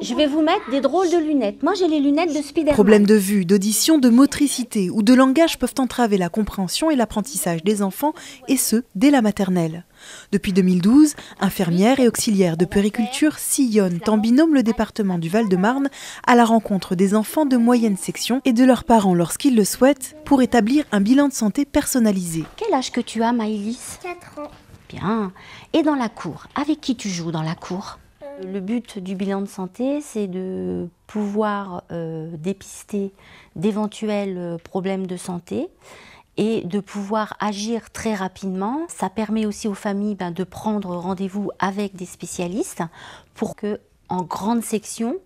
Je vais vous mettre des drôles de lunettes. Moi, j'ai les lunettes de Spider-Man. Problèmes de vue, d'audition, de motricité ou de langage peuvent entraver la compréhension et l'apprentissage des enfants, et ce, dès la maternelle. Depuis 2012, infirmières et auxiliaires de périculture sillonnent en binôme le département du Val-de-Marne à la rencontre des enfants de moyenne section et de leurs parents lorsqu'ils le souhaitent pour établir un bilan de santé personnalisé. Quel âge que tu as, Maïlis 4 ans. Bien. Et dans la cour, avec qui tu joues dans la cour le but du bilan de santé, c'est de pouvoir euh, dépister d'éventuels euh, problèmes de santé et de pouvoir agir très rapidement. Ça permet aussi aux familles ben, de prendre rendez-vous avec des spécialistes pour que, en grande section,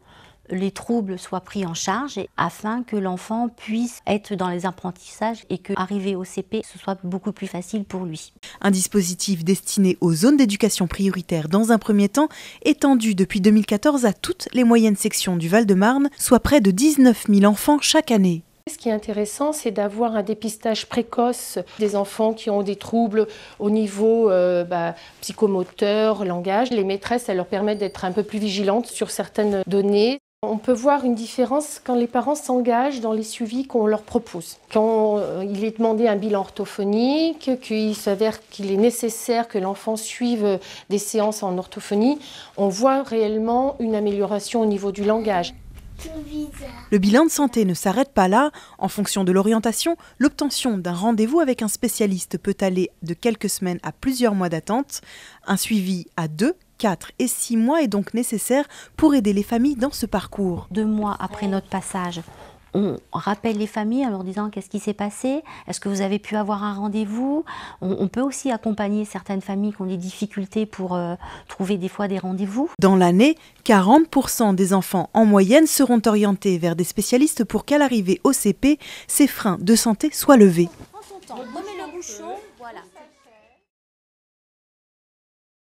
les troubles soient pris en charge afin que l'enfant puisse être dans les apprentissages et que arriver au CP ce soit beaucoup plus facile pour lui. Un dispositif destiné aux zones d'éducation prioritaire dans un premier temps, étendu depuis 2014 à toutes les moyennes sections du Val-de-Marne, soit près de 19 000 enfants chaque année. Ce qui est intéressant, c'est d'avoir un dépistage précoce des enfants qui ont des troubles au niveau euh, bah, psychomoteur, langage. Les maîtresses, elles leur permettent d'être un peu plus vigilantes sur certaines données. On peut voir une différence quand les parents s'engagent dans les suivis qu'on leur propose. Quand euh, il est demandé un bilan orthophonique, qu'il s'avère qu'il est nécessaire que l'enfant suive des séances en orthophonie, on voit réellement une amélioration au niveau du langage. Le bilan de santé ne s'arrête pas là. En fonction de l'orientation, l'obtention d'un rendez-vous avec un spécialiste peut aller de quelques semaines à plusieurs mois d'attente. Un suivi à deux 4 et 6 mois est donc nécessaire pour aider les familles dans ce parcours. Deux mois après notre passage, on rappelle les familles en leur disant qu'est-ce qui s'est passé, est-ce que vous avez pu avoir un rendez-vous. On, peut aussi accompagner certaines familles qui ont des difficultés pour euh, trouver des fois des rendez-vous. Dans l'année, 40% des enfants en moyenne seront orientés vers des spécialistes pour qu'à l'arrivée au CP, ces freins de santé soient levés.